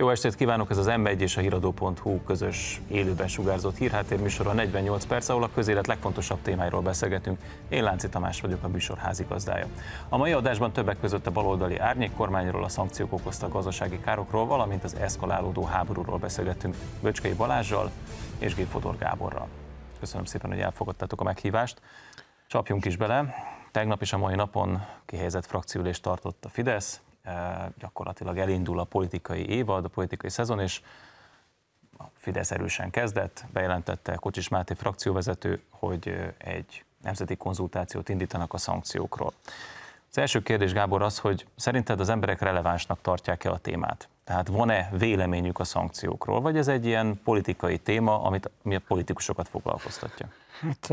Jó estét kívánok, ez az M1 és a híradó.hu közös élőben sugárzott a 48 perc, ahol a közélet legfontosabb témáiról beszélgetünk. Én Lánci Tamás vagyok, a műsor házigazdája. A mai adásban többek között a baloldali Árnyék Kormányról a szankciók okozta a gazdasági károkról, valamint az eszkalálódó háborúról beszélgetünk Böcskei Balázsjal és G. Gáborral. Köszönöm szépen, hogy elfogadtátok a meghívást. Csapjunk is bele. Tegnap is a mai napon kihelyezett frakciülést tartott a Fidesz, Eh, gyakorlatilag elindul a politikai évad, a politikai szezon, és a Fidesz erősen kezdett, bejelentette Kocsis Máté frakcióvezető, hogy eh, egy nemzeti konzultációt indítanak a szankciókról. Az első kérdés, Gábor, az, hogy szerinted az emberek relevánsnak tartják-e a témát? Tehát van-e véleményük a szankciókról, vagy ez egy ilyen politikai téma, amit, mi a politikusokat foglalkoztatja? Hát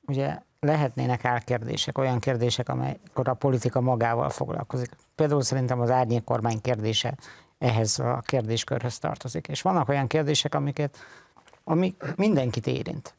ugye lehetnének álkérdések, olyan kérdések, amelyekor a politika magával foglalkozik. Például szerintem az árnyék kormány kérdése ehhez a kérdéskörhöz tartozik. És vannak olyan kérdések, amiket, ami mindenkit érint.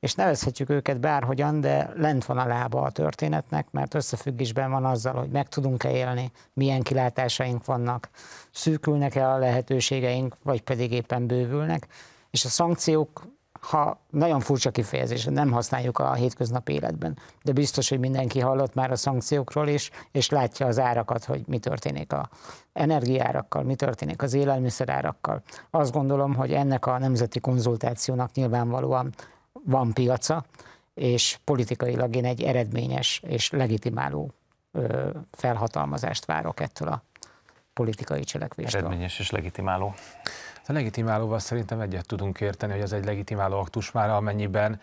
És nevezhetjük őket bárhogyan, de lent van a lába a történetnek, mert összefüggésben van azzal, hogy meg tudunk-e élni, milyen kilátásaink vannak, szűkülnek-e a lehetőségeink, vagy pedig éppen bővülnek. És a szankciók ha nagyon furcsa kifejezés, nem használjuk a hétköznapi életben, de biztos, hogy mindenki hallott már a szankciókról is, és látja az árakat, hogy mi történik a energiárakkal, mi történik az élelmiszerárakkal. Azt gondolom, hogy ennek a nemzeti konzultációnak nyilvánvalóan van piaca, és politikailag én egy eredményes és legitimáló felhatalmazást várok ettől a politikai cselekvéstől. Eredményes és legitimáló. A legitimálóval szerintem egyet tudunk érteni, hogy ez egy legitimáló aktus már, amennyiben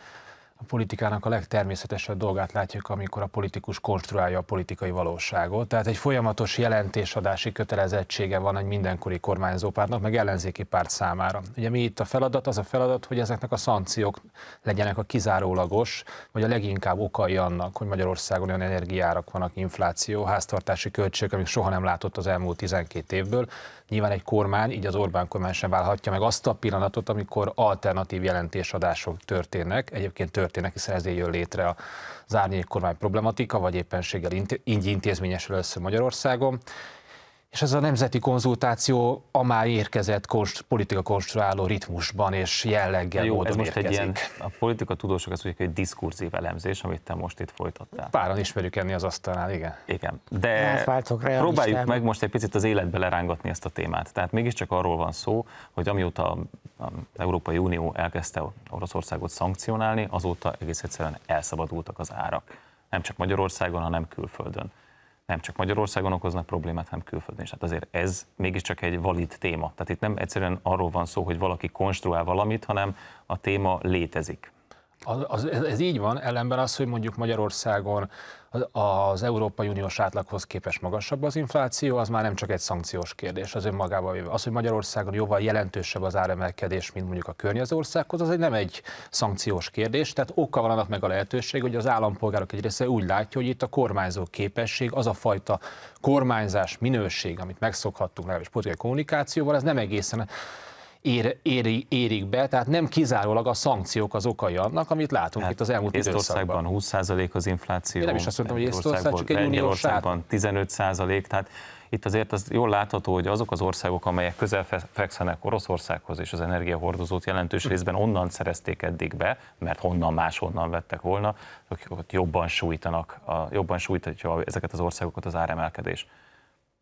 a politikának a legtermészetesebb dolgát látjuk, amikor a politikus konstruálja a politikai valóságot. Tehát egy folyamatos jelentésadási kötelezettsége van egy mindenkori kormányzópártnak, meg ellenzéki párt számára. Ugye mi itt a feladat? Az a feladat, hogy ezeknek a szankciók legyenek a kizárólagos, vagy a leginkább okai annak, hogy Magyarországon olyan energiárak vannak, infláció, háztartási költségek, amik soha nem látott az elmúlt 12 évből, Nyilván egy kormány, így az Orbán kormány sem válhatja meg azt a pillanatot, amikor alternatív jelentésadások történnek. Egyébként történnek, hiszen ezért jön létre a árnyék kormány problematika, vagy éppenséggel így intézményesül először Magyarországon. És ez a nemzeti konzultáció a már érkezett konst, politika konstruáló ritmusban és jelleggel Jó, módon ez most érkezik. egy ilyen, a politika tudósok azt mondják, hogy diskurzív elemzés, amit te most itt folytattál. Páran ismerjük enni az asztalnál, igen. Igen, de próbáljuk meg most egy picit az életbe lerángatni ezt a témát. Tehát mégiscsak arról van szó, hogy amióta az Európai Unió elkezdte Oroszországot szankcionálni, azóta egész egyszerűen elszabadultak az árak. Nem csak Magyarországon, hanem külföldön nem csak Magyarországon okoznak problémát, hanem külföldön is. Tehát azért ez mégiscsak egy valid téma. Tehát itt nem egyszerűen arról van szó, hogy valaki konstruál valamit, hanem a téma létezik. Az, az, ez így van, ellenben az, hogy mondjuk Magyarországon az, az Európai Uniós átlaghoz képest magasabb az infláció, az már nem csak egy szankciós kérdés az önmagában Az, hogy Magyarországon jóval jelentősebb az áremelkedés, mint mondjuk a környező országhoz, az egy nem egy szankciós kérdés, tehát oka van annak meg a lehetőség, hogy az állampolgárok egy része úgy látja, hogy itt a kormányzó képesség, az a fajta kormányzás minőség, amit megszokhattunk legalábbis politikai kommunikációval, ez nem egészen ér, éri, érik be, tehát nem kizárólag a szankciók az okai annak, amit látunk hát itt az elmúlt Észtországban 20% az infláció. Én nem is azt mondtam, hogy Észtország csak egy Lengyelországban 15%, tehát itt azért az jól látható, hogy azok az országok, amelyek közel fekszenek Oroszországhoz és az energiahordozót jelentős hm. részben onnan szerezték eddig be, mert honnan máshonnan vettek volna, ott jobban sújtanak, a, jobban sújtatja ezeket az országokat az áremelkedés.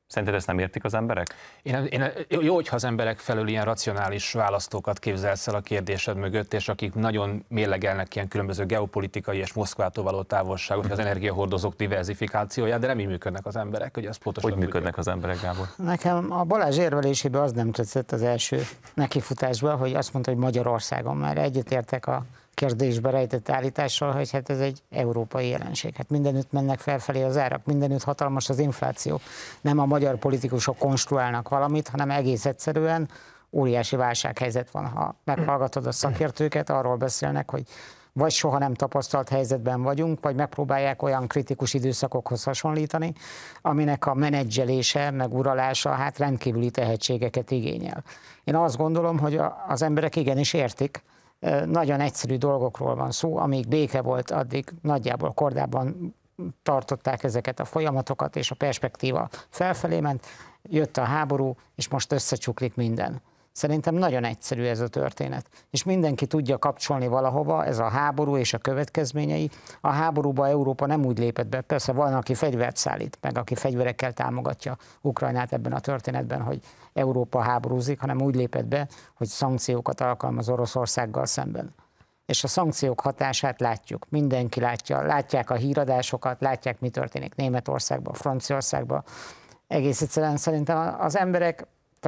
Szerinted ezt nem értik az emberek? Én, én, jó, hogyha az emberek felül ilyen racionális választókat képzelsz el a kérdésed mögött, és akik nagyon mérlegelnek ilyen különböző geopolitikai és Moszkvától való távolságot, az energiahordozók diversifikációját, de nem így működnek az emberek, hogy az pontosan. Hogy működnek úgy. az emberek, Gábor? Nekem a Balázs érvelésében az nem tetszett az első nekifutásban, hogy azt mondta, hogy Magyarországon már egyetértek a kérdésbe rejtett állítással, hogy hát ez egy európai jelenség. Hát mindenütt mennek felfelé az árak, mindenütt hatalmas az infláció. Nem a magyar politikusok konstruálnak valamit, hanem egész egyszerűen óriási válsághelyzet van. Ha meghallgatod a szakértőket, arról beszélnek, hogy vagy soha nem tapasztalt helyzetben vagyunk, vagy megpróbálják olyan kritikus időszakokhoz hasonlítani, aminek a menedzselése, meg uralása hát rendkívüli tehetségeket igényel. Én azt gondolom, hogy az emberek igenis értik, nagyon egyszerű dolgokról van szó, amíg béke volt, addig nagyjából kordában tartották ezeket a folyamatokat, és a perspektíva felfelé ment, jött a háború, és most összecsuklik minden. Szerintem nagyon egyszerű ez a történet. És mindenki tudja kapcsolni valahova, ez a háború és a következményei. A háborúba Európa nem úgy lépett be, persze van, aki fegyvert szállít, meg aki fegyverekkel támogatja Ukrajnát ebben a történetben, hogy Európa háborúzik, hanem úgy lépett be, hogy szankciókat alkalmaz Oroszországgal szemben és a szankciók hatását látjuk, mindenki látja, látják a híradásokat, látják, mi történik Németországban, Franciaországban. Egész egyszerűen szerintem az emberek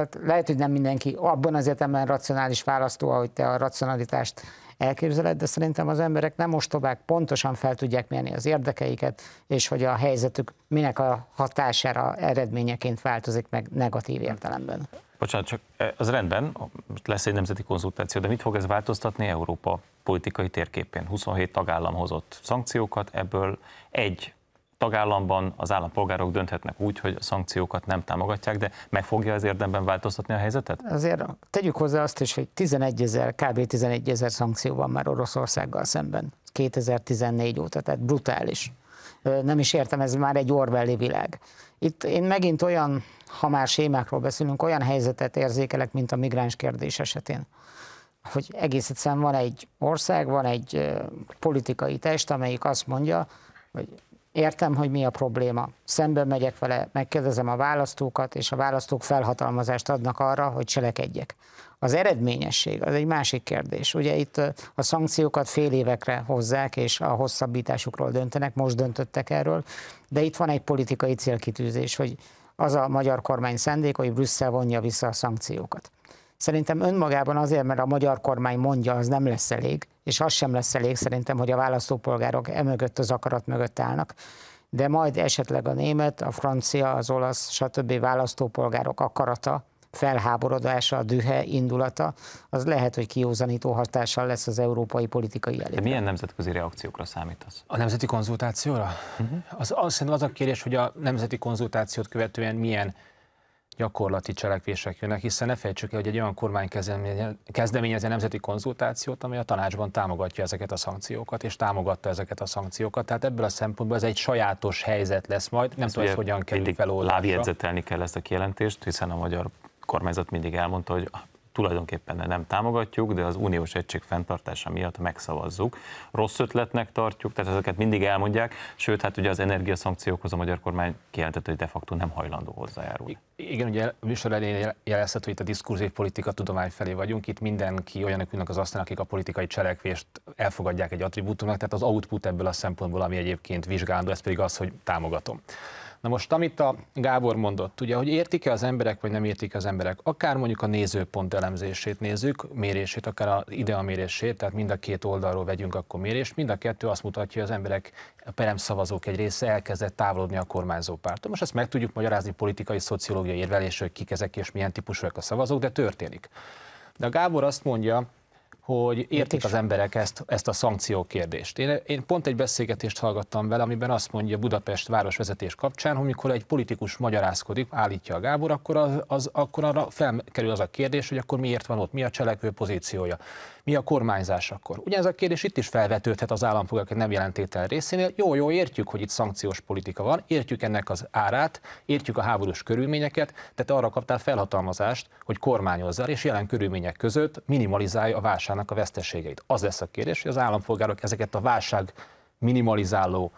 tehát lehet, hogy nem mindenki abban az értelemben racionális választó, ahogy te a racionalitást elképzeled, de szerintem az emberek nem ostobák, pontosan fel tudják mérni az érdekeiket, és hogy a helyzetük minek a hatására eredményeként változik meg negatív értelemben. Bocsánat, csak e, az rendben, lesz egy nemzeti konzultáció, de mit fog ez változtatni Európa politikai térképén? 27 tagállam hozott szankciókat, ebből egy tagállamban az állampolgárok dönthetnek úgy, hogy a szankciókat nem támogatják, de meg fogja az érdemben változtatni a helyzetet? Azért tegyük hozzá azt is, hogy 11 ezer, kb. 11 ezer szankció van már Oroszországgal szemben 2014 óta, tehát brutális. Nem is értem, ez már egy Orwelli világ. Itt én megint olyan, ha már sémákról beszélünk, olyan helyzetet érzékelek, mint a migráns kérdés esetén hogy egész egyszerűen van egy ország, van egy politikai test, amelyik azt mondja, hogy értem, hogy mi a probléma. Szemben megyek vele, megkérdezem a választókat, és a választók felhatalmazást adnak arra, hogy cselekedjek. Az eredményesség, az egy másik kérdés. Ugye itt a szankciókat fél évekre hozzák, és a hosszabbításukról döntenek, most döntöttek erről, de itt van egy politikai célkitűzés, hogy az a magyar kormány szendék, hogy Brüsszel vonja vissza a szankciókat. Szerintem önmagában azért, mert a magyar kormány mondja, az nem lesz elég, és az sem lesz elég szerintem, hogy a választópolgárok emögött az akarat mögött állnak, de majd esetleg a német, a francia, az olasz, stb. választópolgárok akarata, felháborodása, a dühe, indulata, az lehet, hogy kiózanító hatással lesz az európai politikai elé. De milyen nemzetközi reakciókra számítasz? A nemzeti konzultációra? Uh-huh. Az, az, az a kérdés, hogy a nemzeti konzultációt követően milyen gyakorlati cselekvések jönnek, hiszen ne fejtsük el, hogy egy olyan kormány kezdeményezi a nemzeti konzultációt, ami a tanácsban támogatja ezeket a szankciókat, és támogatta ezeket a szankciókat. Tehát ebből a szempontból ez egy sajátos helyzet lesz majd, nem tudom, hogy hogyan kerül feloldásra. Lávjegyzetelni kell ezt a kijelentést, hiszen a magyar kormányzat mindig elmondta, hogy tulajdonképpen nem támogatjuk, de az uniós egység fenntartása miatt megszavazzuk. Rossz ötletnek tartjuk, tehát ezeket mindig elmondják, sőt, hát ugye az energiaszankciókhoz a magyar kormány kijelentette, hogy de facto nem hajlandó hozzájárulni. Igen, ugye műsor elején jelezhet, hogy itt a diskurzív politika tudomány felé vagyunk, itt mindenki olyanok ülnek az asztalon, akik a politikai cselekvést elfogadják egy attribútumnak, tehát az output ebből a szempontból, ami egyébként vizsgálandó, ez pedig az, hogy támogatom. Na most, amit a Gábor mondott, ugye, hogy értik-e az emberek, vagy nem értik az emberek, akár mondjuk a nézőpont elemzését nézzük, mérését, akár a idea mérését, tehát mind a két oldalról vegyünk akkor mérést, mind a kettő azt mutatja, hogy az emberek, a peremszavazók egy része elkezdett távolodni a kormányzó pártól. Most ezt meg tudjuk magyarázni politikai, szociológiai érvelésről, hogy kik ezek és milyen típusúak a szavazók, de történik. De a Gábor azt mondja, hogy értik az emberek ezt, ezt a szankció kérdést. Én, én pont egy beszélgetést hallgattam vele, amiben azt mondja Budapest városvezetés kapcsán, hogy mikor egy politikus magyarázkodik, állítja a Gábor, akkor, az, az, akkor arra felkerül az a kérdés, hogy akkor miért van ott, mi a cselekvő pozíciója, mi a kormányzás akkor. Ugyanez a kérdés itt is felvetődhet az állampolgárok nem jelentétel részénél. Jó, jó, értjük, hogy itt szankciós politika van, értjük ennek az árát, értjük a háborús körülményeket, tehát arra kaptál felhatalmazást, hogy kormányozzál, és jelen körülmények között minimalizálja a vásárlást válságnak a veszteségeit. Az lesz a kérdés, hogy az állampolgárok ezeket a válság minimalizáló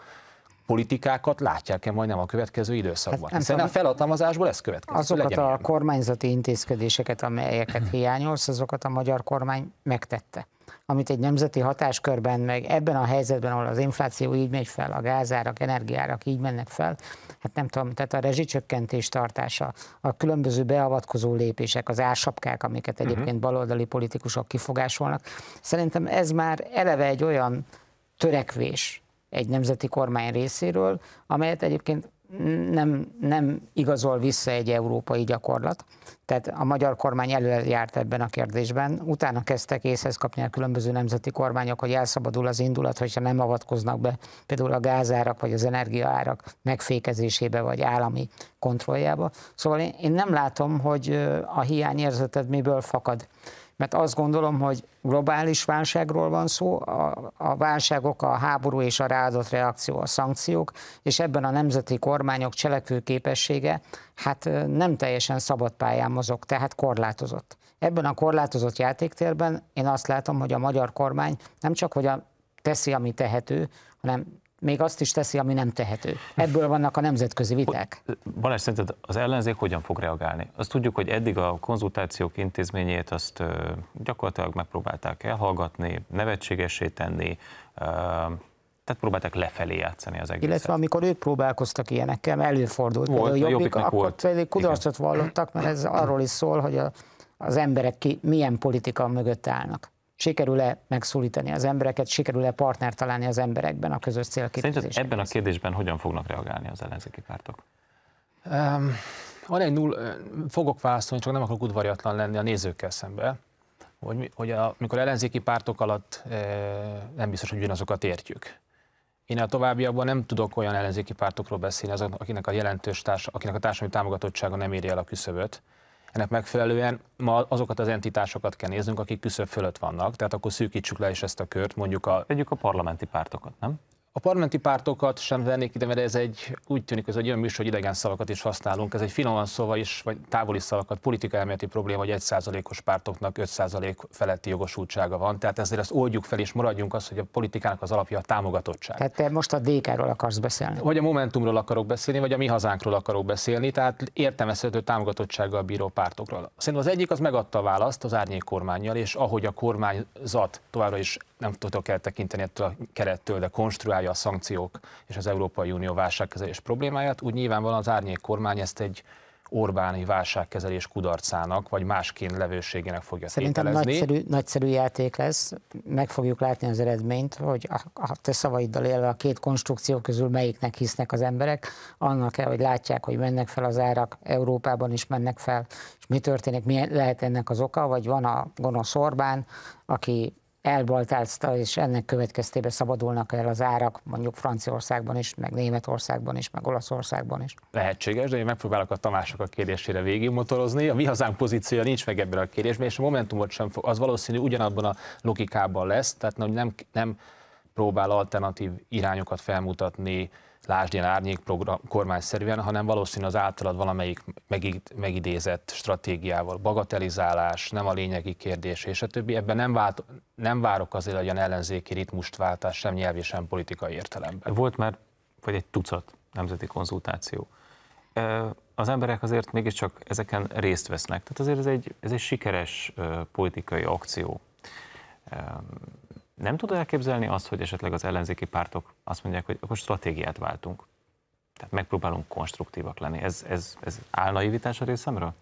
politikákat látják-e majd nem a következő időszakban? Hát Hiszen a felhatalmazásból ez következik. Azokat a kormányzati intézkedéseket, amelyeket mhm. hiányolsz, azokat a magyar kormány megtette amit egy nemzeti hatáskörben, meg ebben a helyzetben, ahol az infláció így megy fel, a gázárak, energiárak így mennek fel, hát nem tudom, tehát a rezsicsökkentés tartása, a különböző beavatkozó lépések, az ársapkák, amiket mhm. egyébként uh-huh. baloldali politikusok kifogásolnak, szerintem ez már eleve egy olyan törekvés egy nemzeti kormány részéről, amelyet egyébként nem, nem igazol vissza egy európai gyakorlat. Tehát a magyar kormány járt ebben a kérdésben. Utána kezdtek észhez kapni a különböző nemzeti kormányok, hogy elszabadul az indulat, hogyha nem avatkoznak be például a gázárak vagy az energiaárak megfékezésébe vagy állami kontrolljába. Szóval én, én nem látom, hogy a hiányérzeted miből fakad mert azt gondolom, hogy globális válságról van szó, a, a válságok a háború és a ráadott reakció, a szankciók, és ebben a nemzeti kormányok cselekvőképessége hát nem teljesen szabad pályán mozog, tehát korlátozott. Ebben a korlátozott játéktérben én azt látom, hogy a magyar kormány nem csak hogy a teszi, ami tehető, hanem még azt is teszi, ami nem tehető. Ebből vannak a nemzetközi viták. Balázs, szerinted az ellenzék hogyan fog reagálni? Azt tudjuk, hogy eddig a konzultációk intézményét azt gyakorlatilag megpróbálták elhallgatni, nevetségesé tenni, tehát próbálták lefelé játszani az egészet. Illetve amikor ők próbálkoztak ilyenekkel, előfordult, volt, a jobbik, akkor volt. pedig kudarcot vallottak, mert ez arról is szól, hogy a, az emberek ki, milyen politika mögött állnak sikerül-e megszólítani az embereket, sikerül-e partnert találni az emberekben a közös célkitűzésekhez. Szerinted ebben a kérdésben hogyan fognak reagálni az ellenzéki pártok? Um, van egy null, fogok válaszolni, csak nem akarok udvariatlan lenni a nézőkkel szemben, hogy, hogy amikor ellenzéki pártok alatt e, nem biztos, hogy ugyanazokat értjük. Én a továbbiakban nem tudok olyan ellenzéki pártokról beszélni, azok, akinek a jelentős társ, akinek a társadalmi támogatottsága nem éri el a küszöböt. Ennek megfelelően ma azokat az entitásokat kell néznünk, akik küszöb fölött vannak, tehát akkor szűkítsük le is ezt a kört, mondjuk a... Vegyük a parlamenti pártokat, nem? A parlamenti pártokat sem vennék ide, mert ez egy, úgy tűnik, ez egy olyan műsor, hogy idegen szavakat is használunk. Ez egy finoman szóval is, vagy távoli szavakat, politika elméleti probléma, hogy egy os pártoknak 5% feletti jogosultsága van. Tehát ezért ezt oldjuk fel, és maradjunk az, hogy a politikának az alapja a támogatottság. Tehát te most a DK-ról akarsz beszélni? Vagy a Momentumról akarok beszélni, vagy a mi hazánkról akarok beszélni, tehát értelmezhető támogatottsággal bíró pártokról. Szerintem az egyik az megadta a választ az árnyék kormányjal, és ahogy a kormányzat továbbra is nem tudok eltekinteni ettől a kerettől, de konstruálja a szankciók és az Európai Unió válságkezelés problémáját, úgy nyilvánvalóan az árnyék kormány ezt egy Orbáni válságkezelés kudarcának, vagy másként levőségének fogja Szerintem tételezni. nagyszerű, nagyszerű játék lesz, meg fogjuk látni az eredményt, hogy a, a te szavaiddal élve a két konstrukció közül melyiknek hisznek az emberek, annak kell, hogy látják, hogy mennek fel az árak, Európában is mennek fel, és mi történik, mi lehet ennek az oka, vagy van a gonosz Orbán, aki elbaltázta, és ennek következtében szabadulnak el az árak mondjuk Franciaországban is, meg Németországban is, meg Olaszországban is. Lehetséges, de én megpróbálok a Tamások a kérdésére végigmotorozni. A mi hazánk pozíciója nincs meg ebben a kérdésben, és a momentumot sem fog, az valószínű ugyanabban a logikában lesz, tehát nem, nem, nem próbál alternatív irányokat felmutatni, lásd ilyen árnyék program, szerűen, hanem valószínűleg az általad valamelyik megidézett stratégiával, bagatelizálás, nem a lényegi kérdés, és a többi. Ebben nem, vált, nem várok azért olyan ellenzéki ritmust váltás, sem nyelvi, sem politikai értelemben. Volt már, vagy egy tucat nemzeti konzultáció. Az emberek azért mégiscsak ezeken részt vesznek. Tehát azért ez egy, ez egy sikeres politikai akció nem tud elképzelni azt, hogy esetleg az ellenzéki pártok azt mondják, hogy akkor stratégiát váltunk. Tehát megpróbálunk konstruktívak lenni. Ez, ez, ez naivitás a részemről?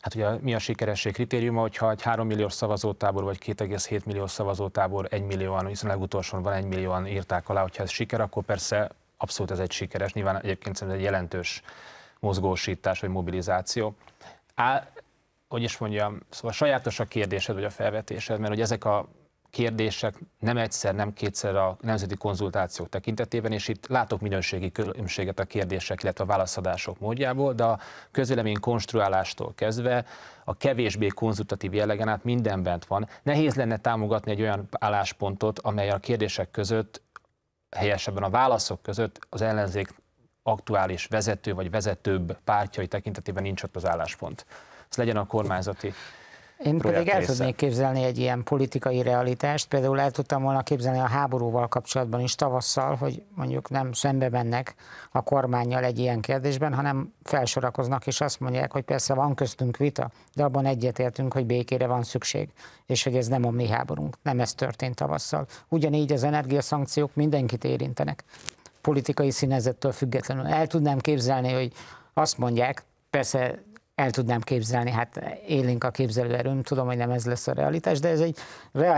Hát ugye mi a sikeresség kritériuma, hogyha egy 3 milliós szavazótábor vagy 2,7 millió szavazótábor 1 millióan, hiszen legutolsóan van 1 millióan írták alá, hogyha ez siker, akkor persze abszolút ez egy sikeres, nyilván egyébként szerintem egy jelentős mozgósítás vagy mobilizáció. Á, hogy is mondjam, szóval sajátos a kérdésed vagy a felvetésed, mert hogy ezek a kérdések nem egyszer, nem kétszer a nemzeti konzultációk tekintetében, és itt látok minőségi különbséget a kérdések, illetve a válaszadások módjából, de a közvélemény konstruálástól kezdve a kevésbé konzultatív jellegen át minden bent van. Nehéz lenne támogatni egy olyan álláspontot, amely a kérdések között, helyesebben a válaszok között az ellenzék aktuális vezető vagy vezetőbb pártjai tekintetében nincs ott az álláspont. Ez legyen a kormányzati én pedig el tudnék képzelni egy ilyen politikai realitást, például el tudtam volna képzelni a háborúval kapcsolatban is tavasszal, hogy mondjuk nem szembe mennek a kormányjal egy ilyen kérdésben, hanem felsorakoznak és azt mondják, hogy persze van köztünk vita, de abban egyetértünk, hogy békére van szükség, és hogy ez nem a mi háborunk, nem ez történt tavasszal. Ugyanígy az energiaszankciók mindenkit érintenek, politikai színezettől függetlenül. El tudnám képzelni, hogy azt mondják, persze el tudnám képzelni, hát élénk a képzelőerőm, tudom, hogy nem ez lesz a realitás, de ez egy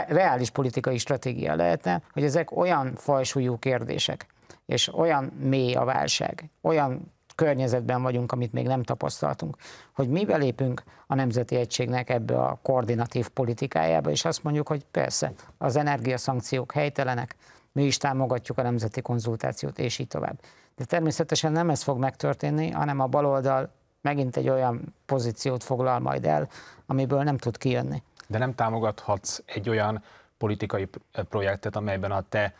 reális politikai stratégia lehetne, hogy ezek olyan fajsúlyú kérdések, és olyan mély a válság, olyan környezetben vagyunk, amit még nem tapasztaltunk, hogy mi belépünk a Nemzeti Egységnek ebbe a koordinatív politikájába, és azt mondjuk, hogy persze, az energiaszankciók helytelenek, mi is támogatjuk a nemzeti konzultációt, és így tovább. De természetesen nem ez fog megtörténni, hanem a baloldal megint egy olyan pozíciót foglal majd el, amiből nem tud kijönni. De nem támogathatsz egy olyan politikai projektet, amelyben a te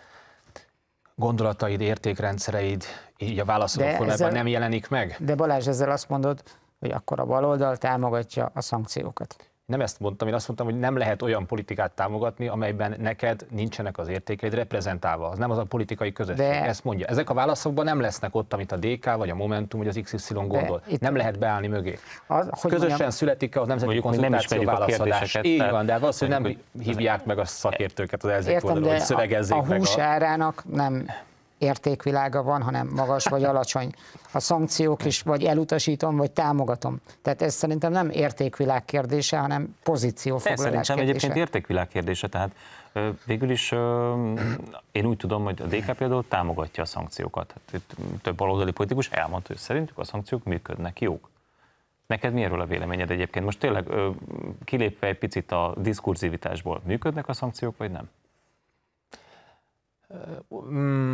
gondolataid, értékrendszereid így a válaszolóformában nem jelenik meg? De Balázs, ezzel azt mondod, hogy akkor a baloldal támogatja a szankciókat nem ezt mondtam, én azt mondtam, hogy nem lehet olyan politikát támogatni, amelyben neked nincsenek az értékeid reprezentálva. Az nem az a politikai közösség. De... Ezt mondja. Ezek a válaszokban nem lesznek ott, amit a DK, vagy a Momentum, vagy az XY gondol. De itt... Nem lehet beállni mögé. Az, hogy Közösen mondjam... születik a nemzeti Mondjuk konzultáció nem válaszadás. Így van, de valószínűleg nem hívják meg a szakértőket az elzék oldalon, hogy szögegezzék a meg. A húsárának nem értékvilága van, hanem magas vagy alacsony. A szankciók is vagy elutasítom, vagy támogatom. Tehát ez szerintem nem értékvilág kérdése, hanem pozíciófoglalás kérdése. Szerintem egyébként értékvilág kérdése, tehát végül is én úgy tudom, hogy a DK például támogatja a szankciókat. Tehát itt több baloldali politikus elmondta, hogy szerintük a szankciók működnek, jók. Neked mi erről a véleményed egyébként? Most tényleg kilépve egy picit a diskurzivitásból, működnek a szankciók, vagy nem? Mm,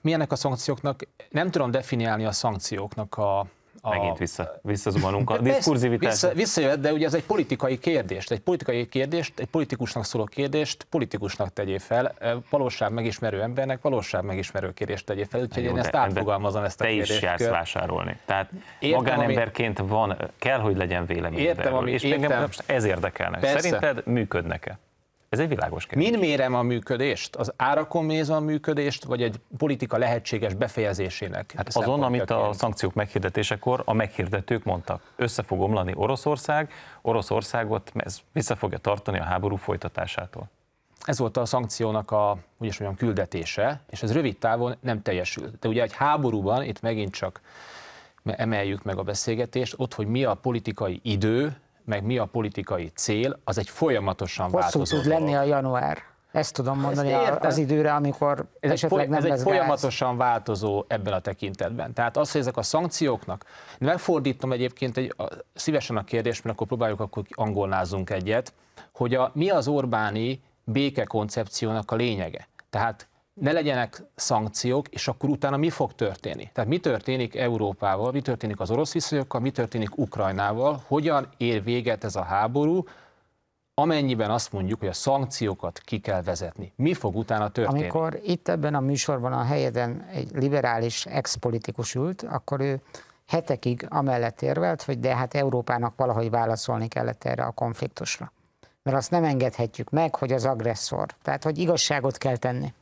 Milyenek a szankcióknak? Nem tudom definiálni a szankcióknak a, a... Megint vissza, visszazumanunk a diskurzivitás. Vissza, visszajött, de ugye ez egy politikai kérdést, egy politikai kérdést, egy politikusnak szóló kérdést politikusnak tegyé fel, e, valóság megismerő embernek valóság megismerő kérdést tegyé fel, úgyhogy Jó, én ezt átfogalmazom ezt a te kérdést. Te is jársz kör. vásárolni, tehát értem, magánemberként ami, van, kell, hogy legyen véleményed értem, erről, ami, és értem, ezért most ez érdekelne. Persze. Szerinted működnek-e? Ez egy világos kérdés. Mind mérem a működést? Az árakon mézem a működést, vagy egy politika lehetséges befejezésének? Hát azon, amit a szankciók meghirdetésekor a meghirdetők mondtak. Össze fog omlani Oroszország, Oroszországot ez vissza fogja tartani a háború folytatásától. Ez volt a szankciónak a úgy is mondjam, küldetése, és ez rövid távon nem teljesült. De ugye egy háborúban, itt megint csak emeljük meg a beszélgetést, ott, hogy mi a politikai idő, meg mi a politikai cél, az egy folyamatosan Hosszú változó tud dolog. lenni a január. Ezt tudom mondani Ezt értem. az időre, amikor ez esetleg egy, nem ez lesz egy folyamatosan gáz. változó ebben a tekintetben. Tehát az, hogy ezek a szankcióknak, megfordítom egyébként egy, a, szívesen a kérdést, mert akkor próbáljuk, akkor angolnázunk egyet, hogy a, mi az Orbáni békekoncepciónak a lényege. Tehát ne legyenek szankciók, és akkor utána mi fog történni? Tehát mi történik Európával, mi történik az orosz viszonyokkal, mi történik Ukrajnával, hogyan ér véget ez a háború, amennyiben azt mondjuk, hogy a szankciókat ki kell vezetni. Mi fog utána történni? Amikor itt ebben a műsorban a helyeden egy liberális expolitikus ült, akkor ő hetekig amellett érvelt, hogy de hát Európának valahogy válaszolni kellett erre a konfliktusra mert azt nem engedhetjük meg, hogy az agresszor. Tehát, hogy igazságot kell tenni.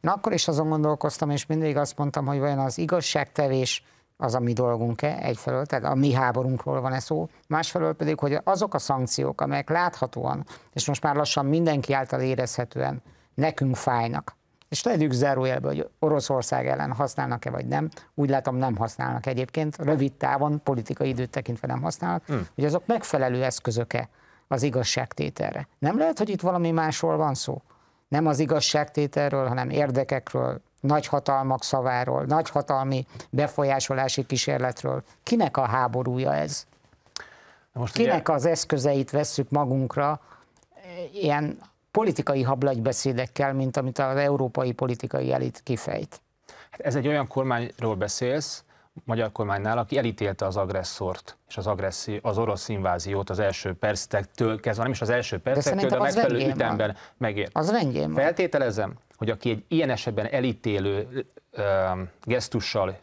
Én akkor is azon gondolkoztam, és mindig azt mondtam, hogy vajon az igazságtevés az a mi dolgunk-e egyfelől, tehát a mi háborunkról van ez szó, másfelől pedig, hogy azok a szankciók, amelyek láthatóan, és most már lassan mindenki által érezhetően nekünk fájnak, és legyük zárójelbe, hogy Oroszország ellen használnak-e vagy nem. Úgy látom, nem használnak egyébként, rövid távon, politikai időt tekintve nem használnak, mm. hogy azok megfelelő eszközöke az igazságtételre. Nem lehet, hogy itt valami másról van szó? Nem az igazságtételről, hanem érdekekről, nagyhatalmak szaváról, nagyhatalmi befolyásolási kísérletről. Kinek a háborúja ez? most Kinek ugye... az eszközeit vesszük magunkra eh, ilyen politikai hablagybeszédekkel, mint amit az európai politikai elit kifejt? Hát ez egy olyan kormányról beszélsz, magyar kormánynál, aki elítélte az agresszort és az, agresszi, az orosz inváziót az első percektől kezdve, nem is az első percektől, de, de a megfelelő ütemben megért. Az rendjén van. Feltételezem, hogy aki egy ilyen esetben elítélő ö, gesztussal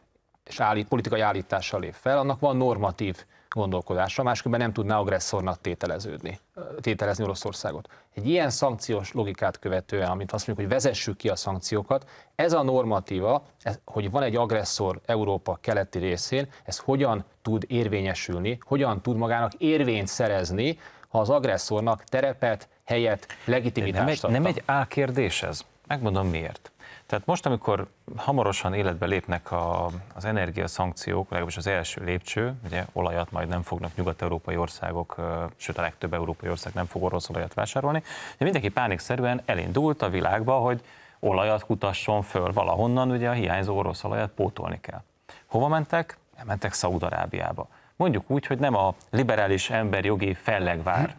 és állít, politikai állítással lép fel, annak van normatív gondolkodásra, máskülönben nem tudná agresszornak tételeződni, tételezni Oroszországot. Egy ilyen szankciós logikát követően, amit azt mondjuk, hogy vezessük ki a szankciókat, ez a normatíva, ez, hogy van egy agresszor Európa keleti részén, ez hogyan tud érvényesülni, hogyan tud magának érvényt szerezni, ha az agresszornak terepet, helyet, legitimitást nem egy, nem egy A kérdés ez. Megmondom miért. Tehát most, amikor hamarosan életbe lépnek a, az energiaszankciók, legalábbis az első lépcső, ugye olajat majd nem fognak nyugat-európai országok, sőt a legtöbb európai ország nem fog orosz olajat vásárolni, de mindenki pánikszerűen elindult a világba, hogy olajat kutasson föl valahonnan, ugye a hiányzó orosz olajat pótolni kell. Hova mentek? Mentek Szaúd-Arábiába. Mondjuk úgy, hogy nem a liberális emberjogi fellegvár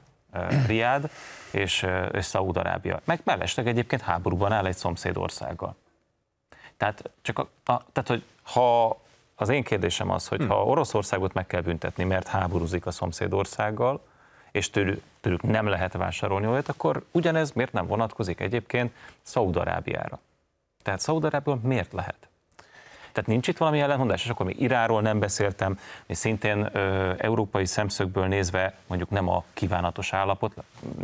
Riád és, és Szaúd-Arábia. Meg mellesleg egyébként háborúban áll egy szomszéd országgal. Tehát, csak a, a, tehát hogy ha az én kérdésem az, hogy hm. ha Oroszországot meg kell büntetni, mert háborúzik a szomszéd országgal, és tőlük, tőlük nem lehet vásárolni olyat, akkor ugyanez miért nem vonatkozik egyébként Szaúd-Arábiára? Tehát Szaúd-Arábia miért lehet? Tehát nincs itt valami ellentmondás, és akkor még Iránról nem beszéltem, mi szintén ö, európai szemszögből nézve mondjuk nem a kívánatos állapot,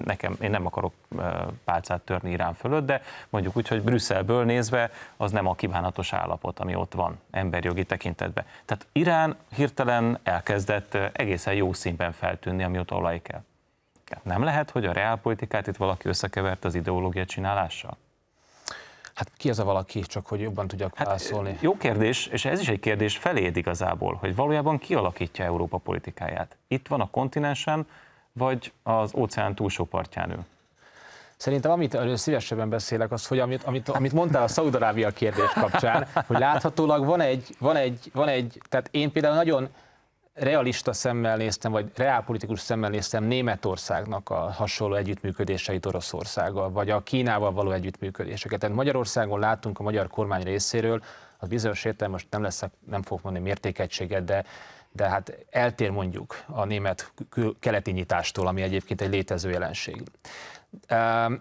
nekem, én nem akarok ö, pálcát törni Irán fölött, de mondjuk úgy, hogy Brüsszelből nézve az nem a kívánatos állapot, ami ott van emberjogi tekintetben. Tehát Irán hirtelen elkezdett egészen jó színben feltűnni, ott olaj kell. Nem lehet, hogy a reálpolitikát itt valaki összekevert az ideológia csinálással? Hát ki az a valaki, csak hogy jobban tudjak hát, válaszolni? Jó kérdés, és ez is egy kérdés feléd igazából, hogy valójában ki alakítja Európa politikáját? Itt van a kontinensen, vagy az óceán túlsó partján ül? Szerintem amit erről szívesebben beszélek, az, hogy amit, amit, amit mondtál a Szaudarábia kérdés kapcsán, hogy láthatólag van egy, van, egy, van egy, tehát én például nagyon realista szemmel néztem, vagy reálpolitikus szemmel néztem Németországnak a hasonló együttműködéseit Oroszországgal, vagy a Kínával való együttműködéseket. Tehát Magyarországon látunk a magyar kormány részéről, az bizonyos értelem most nem leszek, nem fogok mondani mértékegységet, de de hát eltér mondjuk a német keleti nyitástól, ami egyébként egy létező jelenség.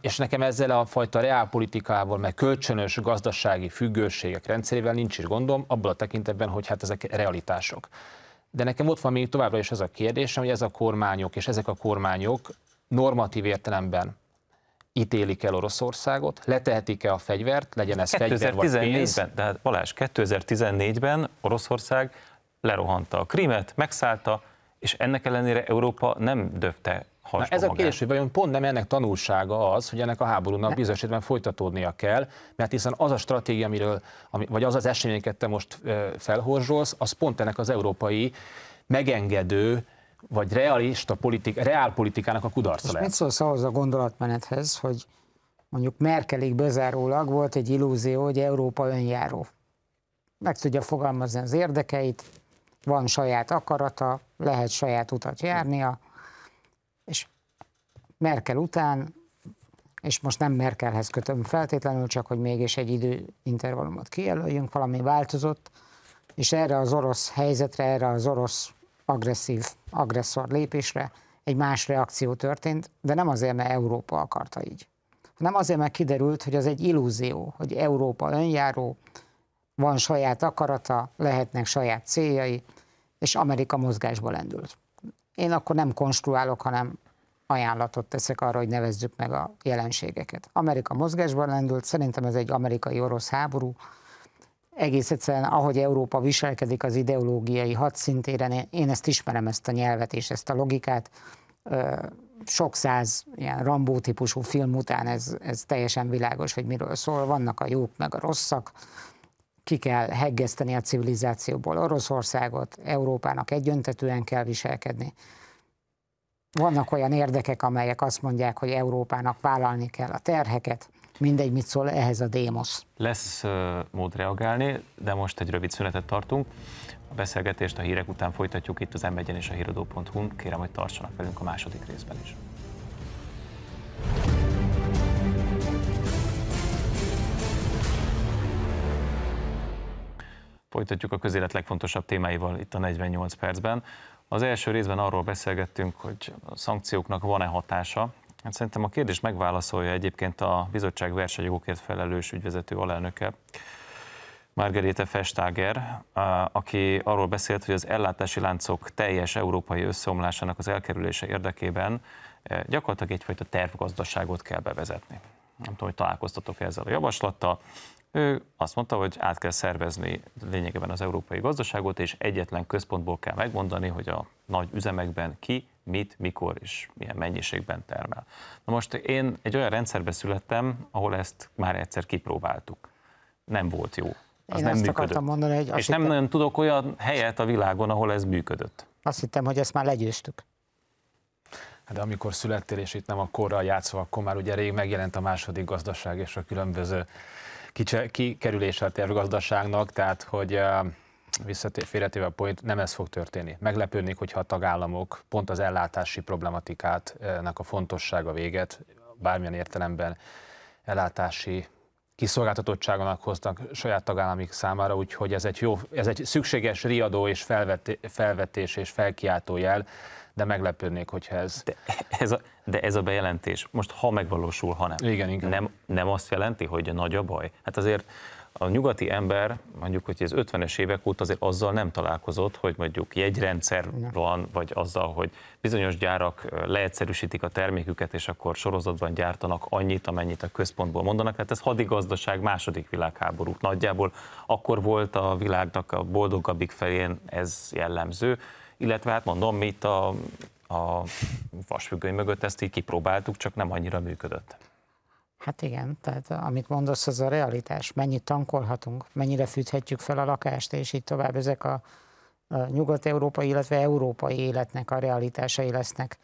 És nekem ezzel a fajta reálpolitikával, meg kölcsönös gazdasági függőségek rendszerével nincs is gondom, abból a tekintetben, hogy hát ezek realitások. De nekem ott van még továbbra is az a kérdésem, hogy ez a kormányok és ezek a kormányok normatív értelemben ítélik el Oroszországot, letehetik-e a fegyvert, legyen ez fegyver vagy pénz. Tehát Balázs, 2014-ben Oroszország lerohanta a Krímet, megszállta, és ennek ellenére Európa nem döfte hasba Na ez magát. a kérdés, hogy vajon pont nem ennek tanulsága az, hogy ennek a háborúnak ne. bizonyos folytatódnia kell, mert hiszen az a stratégia, amiről, ami, vagy az az eseményeket te most felhorzsolsz, az pont ennek az európai megengedő, vagy realista politik, reálpolitikának a kudarca lehet. Mit szólsz ahhoz a gondolatmenethez, hogy mondjuk Merkelig bezárólag volt egy illúzió, hogy Európa önjáró. Meg tudja fogalmazni az érdekeit, van saját akarata, lehet saját utat járnia, és Merkel után, és most nem Merkelhez kötöm feltétlenül, csak hogy mégis egy időintervallumot kijelöljünk, valami változott, és erre az orosz helyzetre, erre az orosz agresszív, agresszor lépésre egy más reakció történt, de nem azért, mert Európa akarta így, nem azért, mert kiderült, hogy az egy illúzió, hogy Európa önjáró, van saját akarata, lehetnek saját céljai, és Amerika mozgásba lendült én akkor nem konstruálok, hanem ajánlatot teszek arra, hogy nevezzük meg a jelenségeket. Amerika mozgásban lendült, szerintem ez egy amerikai-orosz háború, egész egyszerűen, ahogy Európa viselkedik az ideológiai hadszintéren, én ezt ismerem, ezt a nyelvet és ezt a logikát, sok száz ilyen Rambó típusú film után ez, ez teljesen világos, hogy miről szól. Vannak a jók meg a rosszak, ki kell heggeszteni a civilizációból. Oroszországot Európának egyöntetően kell viselkedni. Vannak olyan érdekek, amelyek azt mondják, hogy Európának vállalni kell a terheket, mindegy, mit szól ehhez a démosz. Lesz mód reagálni, de most egy rövid szünetet tartunk. A beszélgetést a hírek után folytatjuk itt az m és a hírodó.hu-n. Kérem, hogy tartsanak velünk a második részben is. Folytatjuk a közélet legfontosabb témáival itt a 48 percben. Az első részben arról beszélgettünk, hogy a szankcióknak van-e hatása. Hát szerintem a kérdés megválaszolja egyébként a bizottság versenyjogokért felelős ügyvezető alelnöke, Margarete Festager, aki arról beszélt, hogy az ellátási láncok teljes európai összeomlásának az elkerülése érdekében e, gyakorlatilag egyfajta tervgazdaságot kell bevezetni. Nem tudom, hogy találkoztatok e ezzel a javaslattal. Ő azt mondta, hogy át kell szervezni lényegében az európai gazdaságot, és egyetlen központból kell megmondani, hogy a nagy üzemekben ki, mit, mikor és milyen mennyiségben termel. Na most én egy olyan rendszerbe születtem, ahol ezt már egyszer kipróbáltuk. Nem volt jó. Az én nem azt működött. mondani, hogy És nem, hittem... nem tudok olyan helyet a világon, ahol ez működött. Azt hittem, hogy ezt már legyőztük. Hát de amikor születtél, és itt nem a korral játszva, akkor már ugye rég megjelent a második gazdaság és a különböző kikerülése a tervgazdaságnak, tehát hogy visszatér, a point, nem ez fog történni. Meglepődnék, hogyha a tagállamok pont az ellátási problematikátnak a fontossága véget, bármilyen értelemben ellátási kiszolgáltatottságonak hoztak saját tagállamik számára, úgyhogy ez egy, jó, ez egy szükséges riadó és felvetés és felkiáltó jel, de meglepődnék, hogyha ez... De ez a, de ez a bejelentés most ha megvalósul, ha nem. Igen, igen. Nem, nem azt jelenti, hogy nagy a baj? Hát azért a nyugati ember, mondjuk, hogy az 50-es évek óta azért azzal nem találkozott, hogy mondjuk jegyrendszer van, vagy azzal, hogy bizonyos gyárak leegyszerűsítik a terméküket, és akkor sorozatban gyártanak annyit, amennyit a központból mondanak. Tehát ez hadigazdaság második világháború nagyjából. Akkor volt a világnak a boldogabbik felén ez jellemző illetve hát mondom, mi itt a, a vasfüggöny mögött ezt így kipróbáltuk, csak nem annyira működött. Hát igen, tehát amit mondasz, az a realitás. Mennyit tankolhatunk, mennyire fűthetjük fel a lakást, és így tovább. Ezek a, a nyugat-európai, illetve európai életnek a realitásai lesznek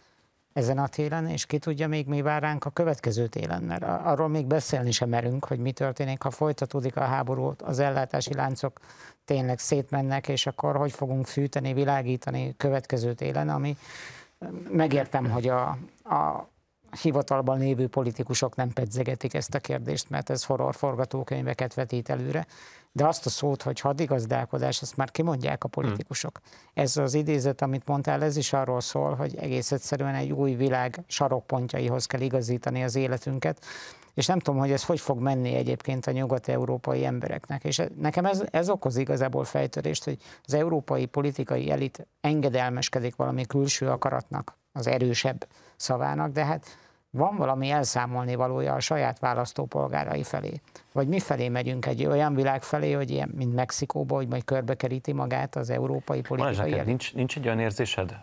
ezen a télen, és ki tudja még mi vár ránk a következő télen, mert arról még beszélni sem merünk, hogy mi történik, ha folytatódik a háború, az ellátási láncok tényleg szétmennek, és akkor hogy fogunk fűteni, világítani következő télen, ami megértem, hogy a, a hivatalban lévő politikusok nem pedzegetik ezt a kérdést, mert ez horror forgatókönyveket vetít előre. De azt a szót, hogy hadigazdálkodás, azt már kimondják a hm. politikusok. Hmm. Ez az idézet, amit mondtál, ez is arról szól, hogy egész egyszerűen egy új világ sarokpontjaihoz kell igazítani az életünket, és nem tudom, hogy ez hogy fog menni egyébként a nyugat-európai embereknek. És nekem ez, ez okoz igazából fejtörést, hogy az európai politikai elit engedelmeskedik valami külső akaratnak az erősebb szavának, de hát van valami elszámolni valója a saját választópolgárai felé. Vagy mi felé megyünk egy olyan világ felé, hogy ilyen, mint Mexikóba, hogy majd körbekeríti magát az európai politikai élet? Nincs, nincs egy olyan érzésed,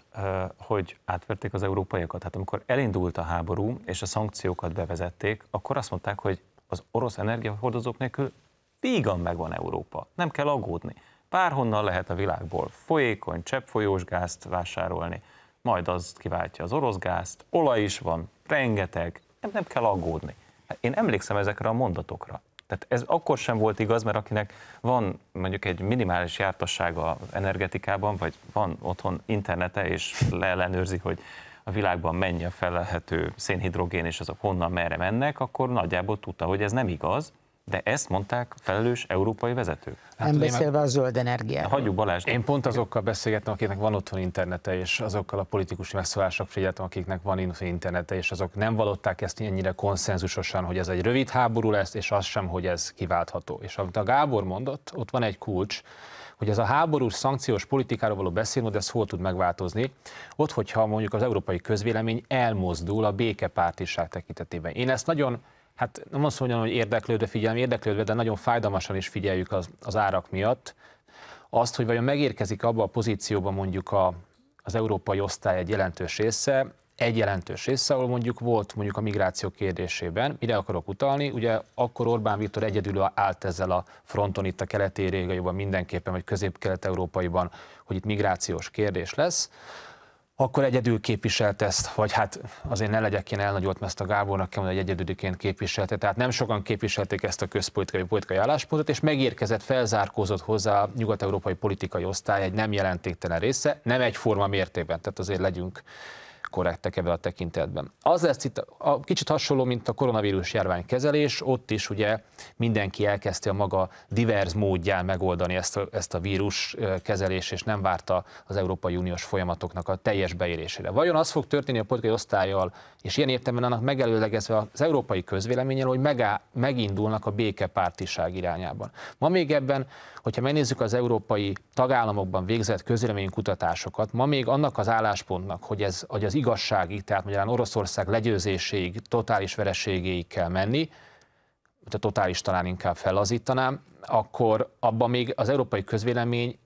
hogy átverték az európaiakat? Hát amikor elindult a háború, és a szankciókat bevezették, akkor azt mondták, hogy az orosz energiahordozók nélkül vígan megvan Európa, nem kell aggódni. Bárhonnan lehet a világból folyékony, cseppfolyós gázt vásárolni majd az kiváltja az orosz gázt, olaj is van, rengeteg, nem, nem kell aggódni. Hát én emlékszem ezekre a mondatokra. Tehát ez akkor sem volt igaz, mert akinek van mondjuk egy minimális jártassága energetikában, vagy van otthon internete, és leellenőrzi, hogy a világban mennyi a felelhető szénhidrogén, és azok honnan merre mennek, akkor nagyjából tudta, hogy ez nem igaz, de ezt mondták felelős európai vezetők. Hát nem beszélve a zöld energiáról. Hagyjuk Balázs. Én pont azokkal beszélgettem, akiknek van otthon internete, és azokkal a politikusi megszólások figyeltem, akiknek van otthon internete, és azok nem valották ezt ennyire konszenzusosan, hogy ez egy rövid háború lesz, és az sem, hogy ez kiváltható. És amit a Gábor mondott, ott van egy kulcs, hogy ez a háborús szankciós politikáról való beszélmód, ez hol tud megváltozni? Ott, hogyha mondjuk az európai közvélemény elmozdul a békepártiság tekintetében. Én ezt nagyon hát nem azt mondjam, hogy érdeklődve figyelem, érdeklődve, de nagyon fájdalmasan is figyeljük az, az árak miatt. Azt, hogy vajon megérkezik abba a pozícióba mondjuk a, az európai osztály egy jelentős része, egy jelentős része, ahol mondjuk volt mondjuk a migráció kérdésében, mire akarok utalni, ugye akkor Orbán Viktor egyedül állt ezzel a fronton itt a keleti régióban mindenképpen, vagy közép-kelet-európaiban, hogy itt migrációs kérdés lesz akkor egyedül képviselt ezt, vagy hát azért ne legyek én elnagyolt, mert ezt a Gábornak kell mondani, hogy egyedüliként képviselte. Tehát nem sokan képviselték ezt a közpolitikai politikai álláspontot, és megérkezett, felzárkózott hozzá a nyugat-európai politikai osztály egy nem jelentéktelen része, nem egyforma mértékben, tehát azért legyünk korrektek ebben a tekintetben. Az lesz itt a, kicsit hasonló, mint a koronavírus járvány kezelés, ott is ugye mindenki elkezdte a maga divers módján megoldani ezt a, ezt a vírus kezelés, és nem várta az Európai Uniós folyamatoknak a teljes beérésére. Vajon az fog történni a politikai osztályjal, és ilyen értelemben annak megelőlegezve az európai közvéleménnyel, hogy megá, megindulnak a békepártiság irányában. Ma még ebben hogyha megnézzük az európai tagállamokban végzett kutatásokat, ma még annak az álláspontnak, hogy ez hogy az igazságig, tehát magyarán Oroszország legyőzéséig, totális vereségéig kell menni, a totális talán inkább felazítanám, akkor abban még az európai közvélemény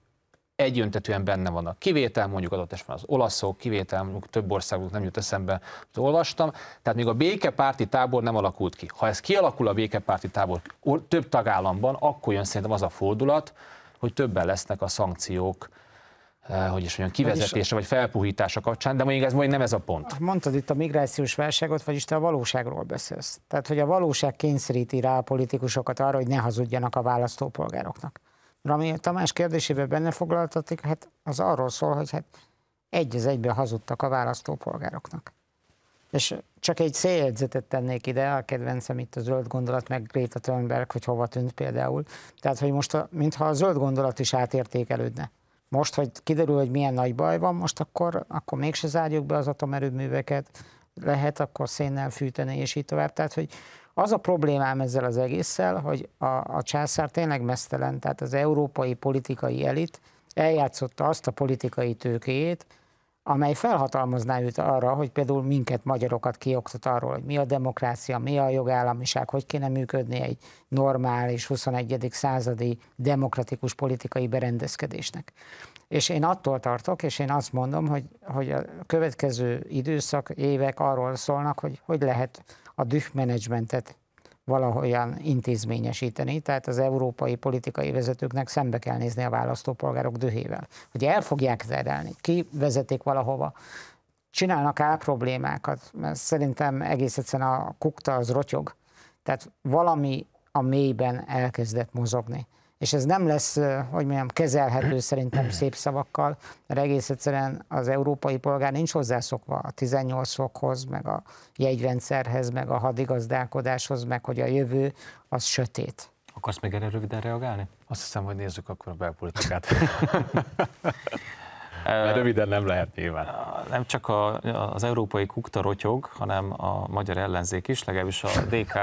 egyöntetően benne vannak. Kivétel mondjuk adott esetben az olaszok, kivétel mondjuk több országok nem jut eszembe, hogy olvastam. Tehát még a békepárti tábor nem alakult ki. Ha ez kialakul a békepárti tábor több tagállamban, akkor jön szerintem az a fordulat, hogy többen lesznek a szankciók, eh, hogy is mondjam, kivezetése vagy felpuhítása kapcsán, de mondjuk ez majd nem ez a pont. Ah, mondtad itt a migrációs válságot, vagyis te a valóságról beszélsz. Tehát, hogy a valóság kényszeríti rá a politikusokat arra, hogy ne hazudjanak a választópolgároknak ami Tamás kérdésében benne foglaltatik, hát az arról szól, hogy hát egy az egyben hazudtak a választópolgároknak. És csak egy széljegyzetet tennék ide, a kedvencem itt a zöld gondolat, meg Greta Thunberg, hogy hova tűnt például. Tehát, hogy most, a, mintha a zöld gondolat is átértékelődne. Most, hogy kiderül, hogy milyen nagy baj van, most akkor, akkor mégse zárjuk be az atomerőműveket, lehet akkor szénnel fűteni, és így tovább. Tehát, hogy az a problémám ezzel az egésszel, hogy a, a császár tényleg mesztelen, tehát az európai politikai elit eljátszotta azt a politikai tőkéjét, amely felhatalmazná őt arra, hogy például minket, magyarokat kioktat arról, hogy mi a demokrácia, mi a jogállamiság, hogy kéne működni egy normális 21. századi demokratikus politikai berendezkedésnek. És én attól tartok, és én azt mondom, hogy, hogy a következő időszak, évek arról szólnak, hogy hogy lehet a dühmenedzsmentet valahogyan intézményesíteni, tehát az európai politikai vezetőknek szembe kell nézni a választópolgárok dühével, hogy el fogják terelni, ki vezetik valahova, csinálnak el problémákat, mert szerintem egész egyszerűen a kukta az rotyog, tehát valami a mélyben elkezdett mozogni és ez nem lesz, hogy mondjam, kezelhető szerintem szép szavakkal, mert egész egyszerűen az európai polgár nincs hozzászokva a 18 fokhoz, meg a jegyrendszerhez, meg a hadigazdálkodáshoz, meg hogy a jövő az sötét. Akarsz még erre röviden reagálni? Azt hiszem, hogy nézzük akkor a belpolitikát. Mert röviden nem lehet nyilván. Nem csak a, az európai kukta rotyog, hanem a magyar ellenzék is, legalábbis a DK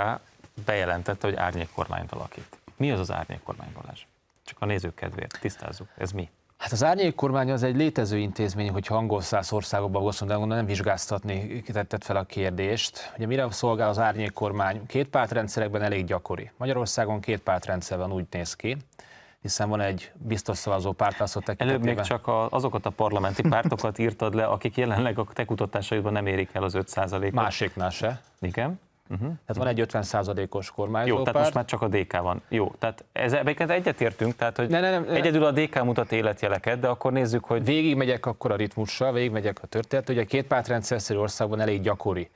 bejelentette, hogy árnyék kormányt alakít. Mi az az árnyék kormányvallás? Csak a nézők kedvéért tisztázzuk, ez mi? Hát az árnyék kormány az egy létező intézmény, hogy angol száz országokban azt de nem vizsgáztatni tetett fel a kérdést. Ugye mire szolgál az árnyék kormány? Két pártrendszerekben elég gyakori. Magyarországon két pártrendszer van, úgy néz ki hiszen van egy biztos szavazó pártászó tekintetében. Előbb még csak a, azokat a parlamenti pártokat írtad le, akik jelenleg a te kutatásaidban nem érik el az 5%-ot. Másiknál se. Igen. Uh-huh. Tehát van egy 50%-os kormányzó. Jó, párt. tehát most már csak a DK van. Jó, tehát ez, egyet egyetértünk, tehát hogy ne, ne, ne, egyedül a DK mutat életjeleket, de akkor nézzük, hogy. Végigmegyek akkor a ritmussal, végigmegyek a történet, hogy a két rendszerszerű országban elég gyakori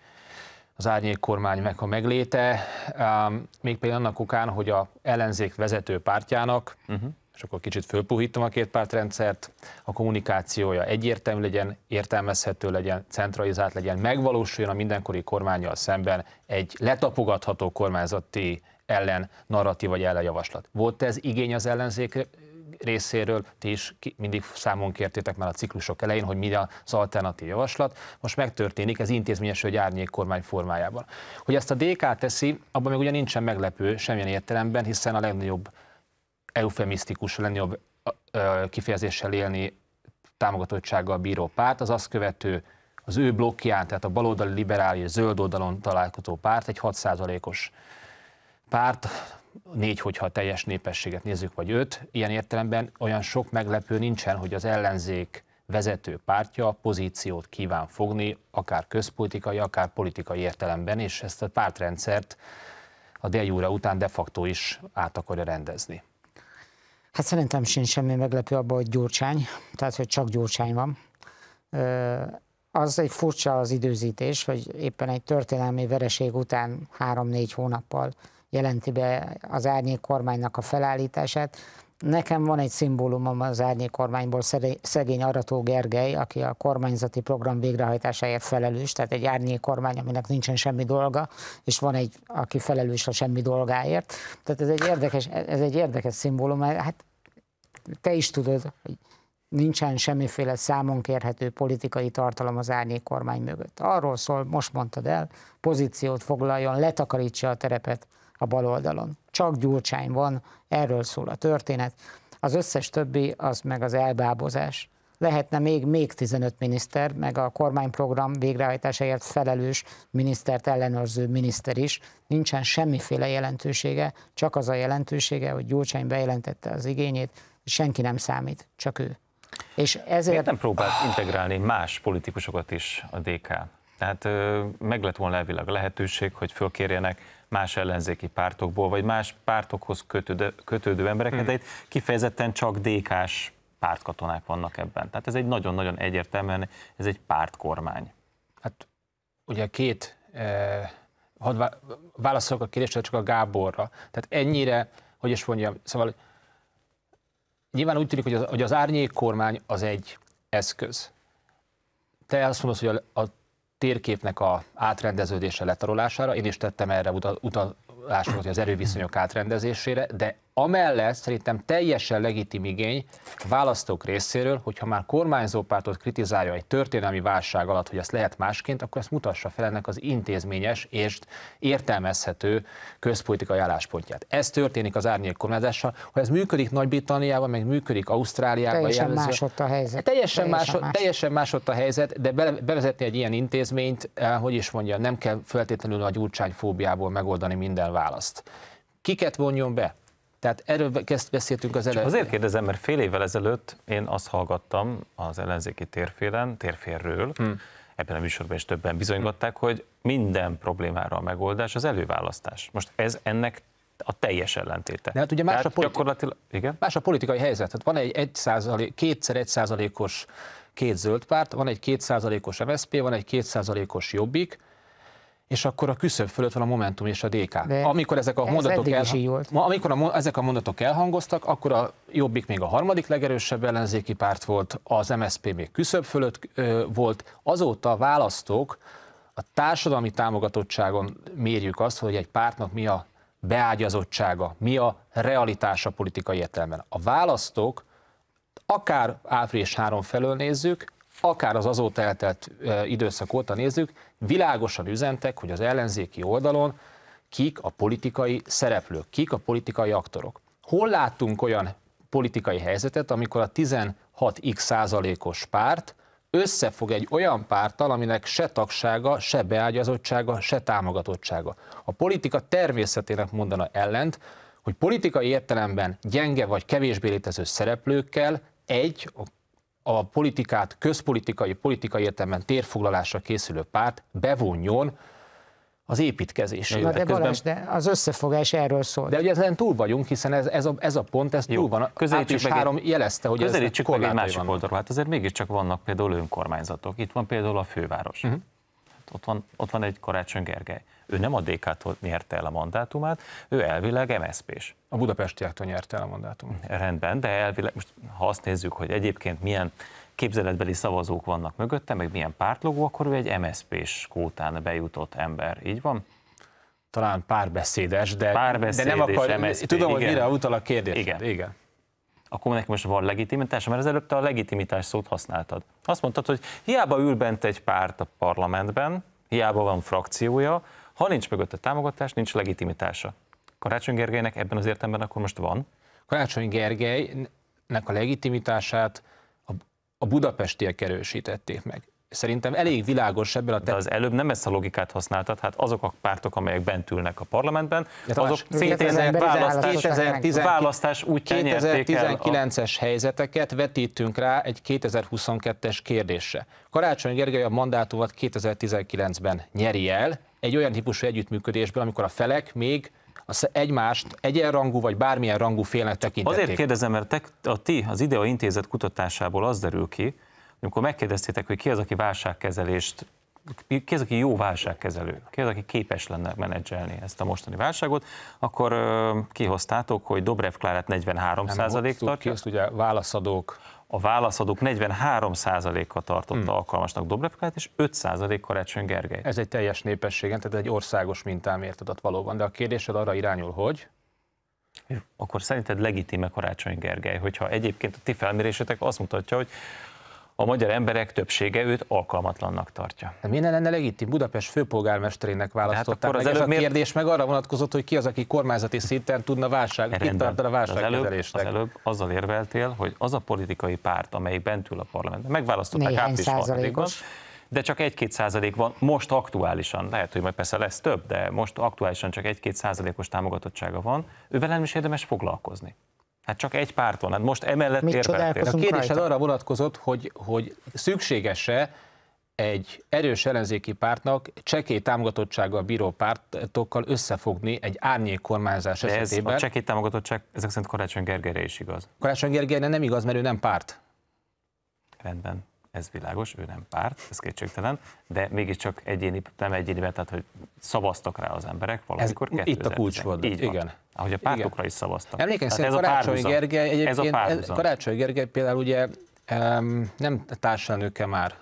az árnyék kormánynak a megléte, um, még például annak okán, hogy a ellenzék vezető pártjának uh-huh és akkor kicsit fölpuhítom a két pártrendszert, a kommunikációja egyértelmű legyen, értelmezhető legyen, centralizált legyen, megvalósuljon a mindenkori kormányjal szemben egy letapogatható kormányzati ellen narratív vagy ellenjavaslat. Volt ez igény az ellenzék részéről, ti is mindig számon kértétek már a ciklusok elején, hogy mi az alternatív javaslat. Most megtörténik ez intézményes, hogy árnyék kormány formájában. Hogy ezt a DK teszi, abban még ugye nincsen meglepő semmilyen értelemben, hiszen a legnagyobb eufemisztikus lenni, jobb kifejezéssel élni támogatottsággal bíró párt, az azt követő, az ő blokkján, tehát a baloldali liberális zöld oldalon találkozó párt, egy 6%-os párt, négy, hogyha a teljes népességet nézzük, vagy öt, ilyen értelemben olyan sok meglepő nincsen, hogy az ellenzék vezető pártja pozíciót kíván fogni, akár közpolitikai, akár politikai értelemben, és ezt a pártrendszert a déjúra után de facto is át akarja rendezni. Hát szerintem sincs semmi meglepő abban, hogy Gyurcsány, tehát hogy csak Gyurcsány van. Az egy furcsa az időzítés, hogy éppen egy történelmi vereség után három-négy hónappal jelenti be az árnyék kormánynak a felállítását, Nekem van egy szimbólumom az árnyék kormányból, szegény Arató Gergely, aki a kormányzati program végrehajtásáért felelős, tehát egy árnyék kormány, aminek nincsen semmi dolga, és van egy, aki felelős a semmi dolgáért. Tehát ez egy érdekes, ez egy érdekes szimbólum, hát te is tudod, hogy nincsen semmiféle számon kérhető politikai tartalom az árnyék kormány mögött. Arról szól, most mondtad el, pozíciót foglaljon, letakarítsa a terepet a bal oldalon csak Gyurcsány van, erről szól a történet. Az összes többi az meg az elbábozás. Lehetne még, még 15 miniszter, meg a kormányprogram végrehajtásáért felelős minisztert ellenőrző miniszter is. Nincsen semmiféle jelentősége, csak az a jelentősége, hogy Gyurcsány bejelentette az igényét, senki nem számít, csak ő. És ezért... Miért nem próbált integrálni más politikusokat is a DK? Tehát meg lett volna elvileg a lehetőség, hogy fölkérjenek más ellenzéki pártokból, vagy más pártokhoz kötődő, kötődő embereket, hmm. de itt kifejezetten csak DK-s pártkatonák vannak ebben. Tehát ez egy nagyon-nagyon egyértelműen, ez egy pártkormány. Hát ugye két, eh, hadd válaszolok a kérdésre csak a Gáborra. Tehát ennyire, hogy is mondjam, szóval nyilván úgy tűnik, hogy az, hogy az árnyék kormány az egy eszköz. Te azt mondod, hogy a, a térképnek a átrendeződése, letarolására. Én is tettem erre utalásokat, hogy az erőviszonyok átrendezésére, de Amellett szerintem teljesen legitim igény választók részéről, hogyha már kormányzópártot kritizálja egy történelmi válság alatt, hogy ezt lehet másként, akkor ezt mutassa fel ennek az intézményes és értelmezhető közpolitikai álláspontját. Ez történik az árnyék kormányzással. Ha ez működik Nagy-Britanniában, meg működik Ausztráliában. Teljesen jelző, más ott a helyzet. Hát teljesen, teljesen, más, más. teljesen más ott a helyzet, de bevezetni egy ilyen intézményt, eh, hogy is mondja, nem kell feltétlenül a gyurcsányfóbiából megoldani minden választ. Kiket vonjon be? Tehát erről kezd beszéltünk az elején. Azért kérdezem, mert fél évvel ezelőtt én azt hallgattam az ellenzéki térfélen, térférről, hmm. ebben a műsorban is többen bizonygatták, hmm. hogy minden problémára a megoldás az előválasztás. Most ez ennek a teljes ellentéte. De hát ugye más, a, politi- gyakorlatilag, igen? más a politikai helyzet. Hát van egy 1 százalék, kétszer egy százalékos két zöld párt, van egy kétszázalékos MSZP, van egy kétszázalékos jobbik, és akkor a küszöb fölött van a Momentum és a DK. De amikor ezek a ez mondatok el, ma, amikor a, ezek a mondatok elhangoztak, akkor a Jobbik még a harmadik legerősebb ellenzéki párt volt, az MSZP még küszöb fölött ö, volt. Azóta a választók a társadalmi támogatottságon mérjük azt, hogy egy pártnak mi a beágyazottsága, mi a realitása politikai értelemben. A választók, akár április 3 felől nézzük, akár az azóta eltelt időszak óta nézzük, világosan üzentek, hogy az ellenzéki oldalon kik a politikai szereplők, kik a politikai aktorok. Hol láttunk olyan politikai helyzetet, amikor a 16x százalékos párt összefog egy olyan párttal, aminek se tagsága, se beágyazottsága, se támogatottsága. A politika természetének mondana ellent, hogy politikai értelemben gyenge vagy kevésbé létező szereplőkkel egy, a a politikát közpolitikai, politikai értelemben térfoglalásra készülő párt bevonjon az építkezésébe. Na de Közben... Balázs, de az összefogás erről szól. De ugye ezen túl vagyunk, hiszen ez, ez, a, ez a pont, ez Jó. túl van. Közelítsük meg három egy, jelezte, hogy ez meg egy másik oldalról. Hát azért mégiscsak vannak például önkormányzatok. Itt van például a főváros. Uh-huh ott van, ott van egy Karácsony Gergely. Ő nem a DK-tól nyerte el a mandátumát, ő elvileg mszp s A Budapestiáktól nyerte el a mandátumát. Rendben, de elvileg, most ha azt nézzük, hogy egyébként milyen képzeletbeli szavazók vannak mögötte, meg milyen pártlogó, akkor ő egy mszp s kótán bejutott ember, így van? Talán párbeszédes, de, párbeszédes, de nem akar, MSZP, tudom, igen. hogy mire utal a kérdés. Igen. igen akkor neki most van legitimitás, mert az előbb te a legitimitás szót használtad. Azt mondtad, hogy hiába ül bent egy párt a parlamentben, hiába van frakciója, ha nincs a támogatás, nincs legitimitása. Karácsony Gergelynek ebben az értelemben akkor most van? Karácsony Gergelynek a legitimitását a budapestiek erősítették meg szerintem elég világos ebben a te... De az előbb nem ezt a logikát használtad, hát azok a pártok, amelyek bent ülnek a parlamentben, De azok szintén választás, választás útján 2019-es a... helyzeteket vetítünk rá egy 2022-es kérdésre. Karácsony Gergely a mandátumot 2019-ben nyeri el, egy olyan típusú együttműködésben, amikor a felek még az egymást egyenrangú vagy bármilyen rangú félnek tekintették. Azért kérdezem, mert te, a ti, az IDEA intézet kutatásából az derül ki, amikor megkérdeztétek, hogy ki az, aki válságkezelést ki az, aki jó válságkezelő, ki az, aki képes lenne menedzselni ezt a mostani válságot, akkor kihoztátok, hogy Dobrev Klárát 43 százalék tartja. Ki azt ugye válaszadók. A válaszadók 43 százaléka tartotta hmm. alkalmasnak Dobrev Klárát, és 5 százalék Karácsony Gergely. Ez egy teljes népességen, tehát egy országos adat valóban, de a kérdésed arra irányul, hogy? Akkor szerinted legitime Karácsony Gergely, hogyha egyébként a ti felmérésetek azt mutatja, hogy a magyar emberek többsége őt alkalmatlannak tartja. De miért lenne legitim? Budapest főpolgármesterének hát választották. Hát az meg ez a kérdés miért... meg arra vonatkozott, hogy ki az, aki kormányzati szinten tudna válság, kitartani a válságkezelésnek. Az előbb, az előbb azzal érveltél, hogy az a politikai párt, amely bentül a parlamentben, megválasztották Néhány április de csak 1-2 százalék van most aktuálisan, lehet, hogy majd persze lesz több, de most aktuálisan csak 1-2 százalékos támogatottsága van, ővel nem is érdemes foglalkozni. Hát csak egy párt van, hát most emellett Mit érveltél. A kérdésed arra vonatkozott, hogy, hogy szükséges-e egy erős ellenzéki pártnak csekély támogatottsággal bíró pártokkal összefogni egy árnyék kormányzás De esetében. Ez a csekély támogatottság ezek szerint Karácsony Gergelyre is igaz. Karácsony Gergelyre nem igaz, mert ő nem párt. Rendben, ez világos, ő nem párt, ez kétségtelen, de mégiscsak egyéni, nem egyéni, tehát hogy szavaztak rá az emberek valamikor. Ez, itt a kulcs volt, így van. igen ahogy a pártokra Igen. is szavaztak. Emlékeztem, ez Karácsony a Gergely egyébként, ez a Karácsony Gergely például ugye um, nem társadalmőke már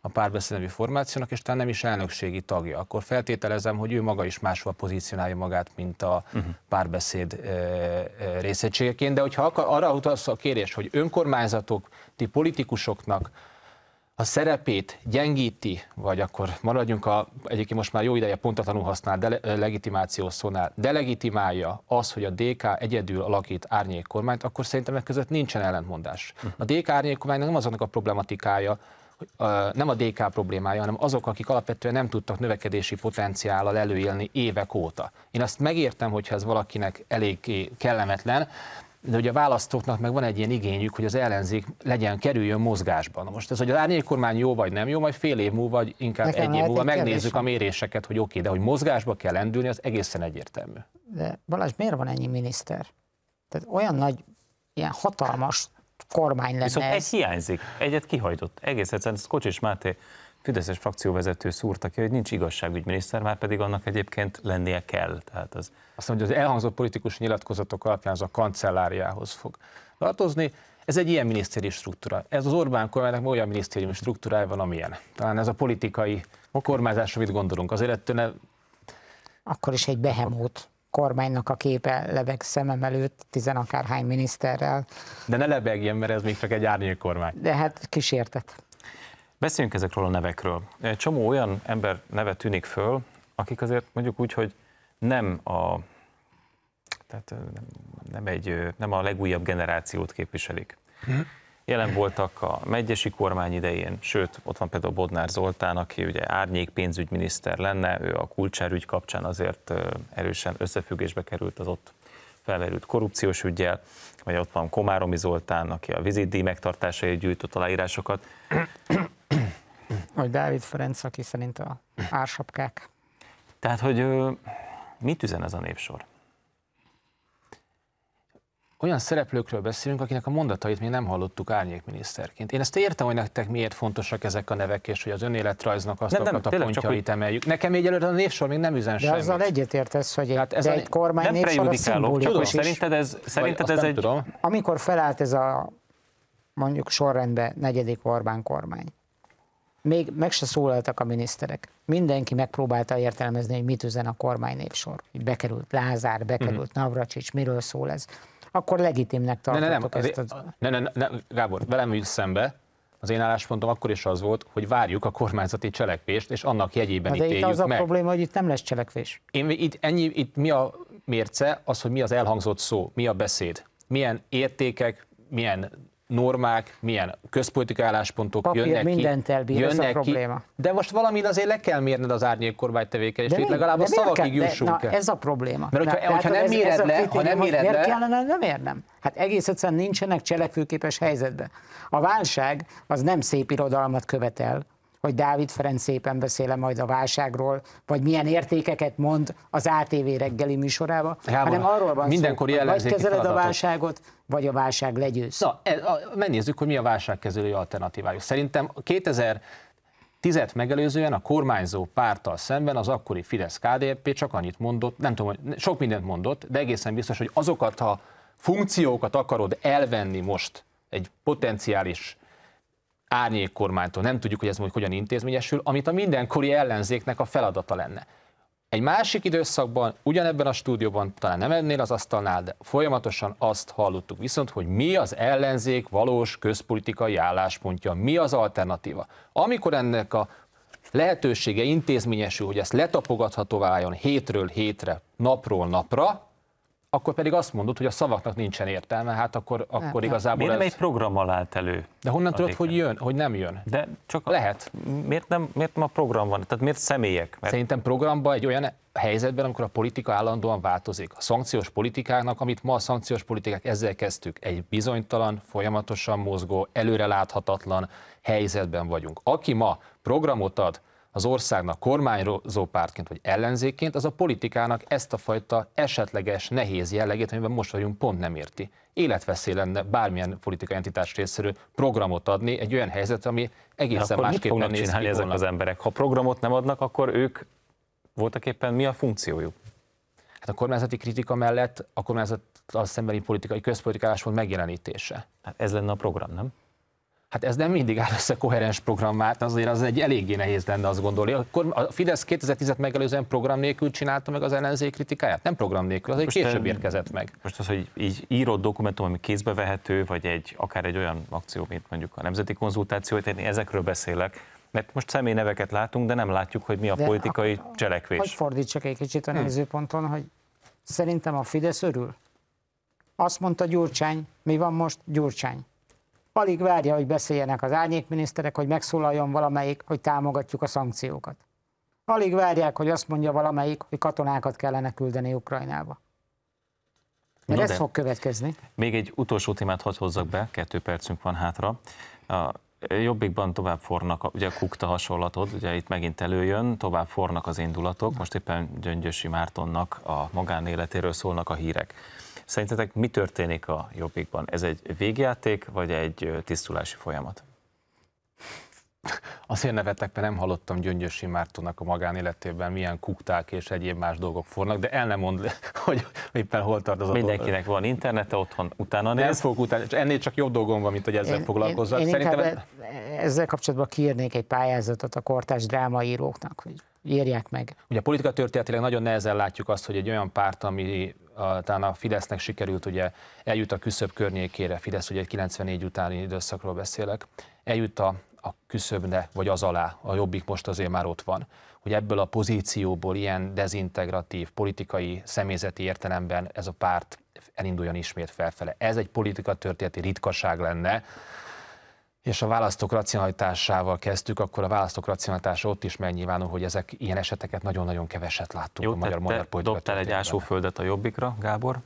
a párbeszédelmi formációnak, és talán nem is elnökségi tagja. Akkor feltételezem, hogy ő maga is máshol pozícionálja magát, mint a uh-huh. párbeszéd e, e, részegységeként. De hogyha akar, arra utalsz a kérés, hogy önkormányzatok, ti politikusoknak a szerepét gyengíti, vagy akkor maradjunk a egyébként most már jó ideje pontatlanul használ de, legitimáció szónál, delegitimálja az, hogy a DK egyedül alakít árnyék kormányt, akkor szerintem ezek között nincsen ellentmondás. A DK árnyék kormány nem annak a problematikája, nem a DK problémája, hanem azok, akik alapvetően nem tudtak növekedési potenciállal előélni évek óta. Én azt megértem, hogyha ez valakinek elég kellemetlen, de ugye a választóknak meg van egy ilyen igényük, hogy az ellenzék legyen, kerüljön mozgásban. Most ez, hogy az árnyékormány jó vagy nem jó, majd fél év múlva, vagy inkább Nekem egy év múlva egy megnézzük kérdés. a méréseket, hogy oké, okay, de hogy mozgásba kell lendülni, az egészen egyértelmű. De Balázs, miért van ennyi miniszter? Tehát olyan nagy, ilyen hatalmas kormány lenne Viszont ez. egy hiányzik, egyet kihajtott. Egész egyszerűen Kocsis Máté Fideszes frakcióvezető szúrta ki, hogy nincs igazságügyminiszter, már pedig annak egyébként lennie kell. Tehát az... Azt mondja, hogy az elhangzott politikus nyilatkozatok alapján az a kancelláriához fog tartozni. Ez egy ilyen minisztérium struktúra. Ez az Orbán kormánynak olyan minisztérium struktúrája van, amilyen. Talán ez a politikai a kormányzásra mit gondolunk? Azért ettől ne... Akkor is egy behemót kormánynak a képe lebeg szemem előtt, tizenakárhány miniszterrel. De ne lebegjen, mert ez még csak egy árnyék kormány. De hát kísértet. Beszéljünk ezekről a nevekről. Egy csomó olyan ember neve tűnik föl, akik azért mondjuk úgy, hogy nem a tehát nem, egy, nem a legújabb generációt képviselik. Hm. Jelen voltak a megyesi kormány idején, sőt, ott van például Bodnár Zoltán, aki ugye árnyék pénzügyminiszter lenne, ő a kulcsárügy kapcsán azért erősen összefüggésbe került az ott felmerült korrupciós ügyjel, vagy ott van Komáromi Zoltán, aki a vizitdíj megtartásáért gyűjtött aláírásokat. Vagy Dávid Ferenc, aki szerint a ársapkák. Tehát, hogy mit üzen ez a népsor? olyan szereplőkről beszélünk, akinek a mondatait még nem hallottuk árnyékminiszterként. Én ezt értem, hogy nektek miért fontosak ezek a nevek, és hogy az önéletrajznak azt nem, nem, a pontjait csak, hogy... emeljük. Nekem egyelőre a névsor még nem üzen de semmit. azzal egyetértesz, hogy hát ez de egy kormány nem névsor a szimbolikus is. Szerinted ez, szerinted ez egy... Tudom. Amikor felállt ez a mondjuk sorrendbe negyedik Orbán kormány, még meg se szólaltak a miniszterek. Mindenki megpróbálta értelmezni, hogy mit üzen a kormány népsor. Bekerült Lázár, bekerült mm. Navracsics, miről szól ez. Akkor legitimnek tartottuk ne, ne, nem, ezt. Az... Ne, ne, ne, Gábor, velem ügy szembe, az én álláspontom akkor is az volt, hogy várjuk a kormányzati cselekvést, és annak jegyében hát de ítéljük itt az a meg. probléma, hogy itt nem lesz cselekvés. Én itt, ennyi, itt mi a mérce, az, hogy mi az elhangzott szó, mi a beszéd, milyen értékek, milyen normák, milyen közpolitikai álláspontok Papír, jönnek mindent ki. Elbír, jönnek ez a probléma. Ki, de most valamit azért le kell mérned az árnyék kormány tevékenységét, legalább a szavakig jussunk de, na, ez a probléma. Mert hogyha, na, hogyha nem ez, méred ez le, ha nem méred miért le... kellene, nem érnem. Hát egész egyszerűen nincsenek cselekvőképes helyzetben. A válság az nem szép irodalmat követel, hogy Dávid Ferenc szépen beszéle majd a válságról, vagy milyen értékeket mond az ATV reggeli műsorába, hanem arról van Mindenkor szó, hogy kezeled a válságot, vagy a válság legyőz. Na, ez, a, megnézzük, hogy mi a válságkezelői alternatívájuk. Szerintem 2000 Tizet megelőzően a kormányzó pártal szemben az akkori fidesz KDP csak annyit mondott, nem tudom, hogy sok mindent mondott, de egészen biztos, hogy azokat a funkciókat akarod elvenni most egy potenciális árnyék kormánytól, nem tudjuk, hogy ez majd hogyan intézményesül, amit a mindenkori ellenzéknek a feladata lenne. Egy másik időszakban, ugyanebben a stúdióban, talán nem ennél az asztalnál, de folyamatosan azt hallottuk viszont, hogy mi az ellenzék valós közpolitikai álláspontja, mi az alternatíva. Amikor ennek a lehetősége intézményesül, hogy ezt letapogathatóvá váljon hétről hétre, napról napra, akkor pedig azt mondod, hogy a szavaknak nincsen értelme, hát akkor, akkor nem. igazából Miért ez... nem egy programmal állt elő? De honnan tudod, hogy jön, hogy nem jön? De csak a... Lehet. Miért nem, miért nem a program van? Tehát miért személyek? Mert... Szerintem programban egy olyan helyzetben, amikor a politika állandóan változik. A szankciós politikáknak, amit ma a szankciós politikák ezzel kezdtük, egy bizonytalan, folyamatosan mozgó, előreláthatatlan helyzetben vagyunk. Aki ma programot ad az országnak kormányzó pártként vagy ellenzékként, az a politikának ezt a fajta esetleges, nehéz jellegét, amiben most vagyunk, pont nem érti. Életveszély lenne bármilyen politikai entitás részéről programot adni egy olyan helyzet, ami egészen akkor másképpen mit néz csinálni ezek volna. az emberek? Ha programot nem adnak, akkor ők voltak éppen mi a funkciójuk? Hát a kormányzati kritika mellett a kormányzat az szembeni politikai közpolitikálás volt megjelenítése. Hát ez lenne a program, nem? Hát ez nem mindig áll össze koherens programmát, hát azért az egy eléggé nehéz lenne azt gondolni. Akkor a Fidesz 2010-et megelőzően program nélkül csinálta meg az ellenzék kritikáját? Nem program nélkül, az egy később érkezett meg. Most az, hogy így írott dokumentum, ami kézbe vehető, vagy egy, akár egy olyan akció, mint mondjuk a nemzeti konzultáció, én ezekről beszélek, mert most személyneveket látunk, de nem látjuk, hogy mi a de politikai a, cselekvés. Hogy fordítsak egy kicsit a hm. nézőponton, hogy szerintem a Fidesz örül. Azt mondta Gyurcsány, mi van most Gyurcsány? alig várja, hogy beszéljenek az árnyékminiszterek, hogy megszólaljon valamelyik, hogy támogatjuk a szankciókat. Alig várják, hogy azt mondja valamelyik, hogy katonákat kellene küldeni Ukrajnába. no ez fog következni. Még egy utolsó témát hadd hozzak be, kettő percünk van hátra. A Jobbikban tovább fornak, ugye a kukta hasonlatod, ugye itt megint előjön, tovább fornak az indulatok, most éppen Gyöngyösi Mártonnak a magánéletéről szólnak a hírek. Szerintetek mi történik a jobbikban? Ez egy végjáték, vagy egy tisztulási folyamat? Azért nevetek, mert nem hallottam Gyöngyösi Mártonnak a magánéletében milyen kukták és egyéb más dolgok fornak, de el nem mond, hogy éppen hol tart az Mindenkinek van internete otthon, utána néz. Nem fogok utána, ennél csak jobb dolgom van, mint hogy ezzel foglalkozzak. Én, én Szerintem... E- ezzel kapcsolatban kiírnék egy pályázatot a kortás drámaíróknak, hogy írják meg. Ugye a politika történetileg nagyon nehezen látjuk azt, hogy egy olyan párt, ami a, talán a Fidesznek sikerült ugye eljut a küszöb környékére, Fidesz ugye 94 utáni időszakról beszélek, eljut a a küszöbne, vagy az alá, a jobbik most azért már ott van. Hogy ebből a pozícióból ilyen dezintegratív, politikai, személyzeti értelemben ez a párt elinduljon ismét felfele. Ez egy politika történeti ritkaság lenne, és a választók racionalitásával kezdtük, akkor a választók racionalitása ott is megnyilvánul, hogy ezek ilyen eseteket nagyon-nagyon keveset láttunk Jó, a magyar, magyar politikai. Dobtál egy ásóföldet a jobbikra, Gábor?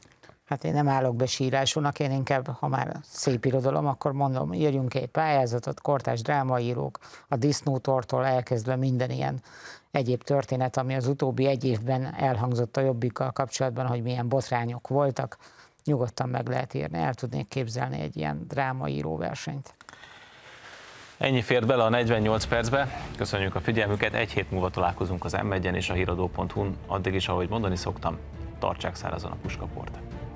hát én nem állok be sírásúnak, én inkább, ha már szép irodalom, akkor mondom, írjunk egy pályázatot, kortás drámaírók, a disznótortól elkezdve minden ilyen egyéb történet, ami az utóbbi egy évben elhangzott a jobbikkal kapcsolatban, hogy milyen botrányok voltak, nyugodtan meg lehet írni, el tudnék képzelni egy ilyen drámaíró versenyt. Ennyi fér bele a 48 percbe. Köszönjük a figyelmüket. Egy hét múlva találkozunk az m és a híradóhu Addig is, ahogy mondani szoktam, tartsák szárazon a puskaportát.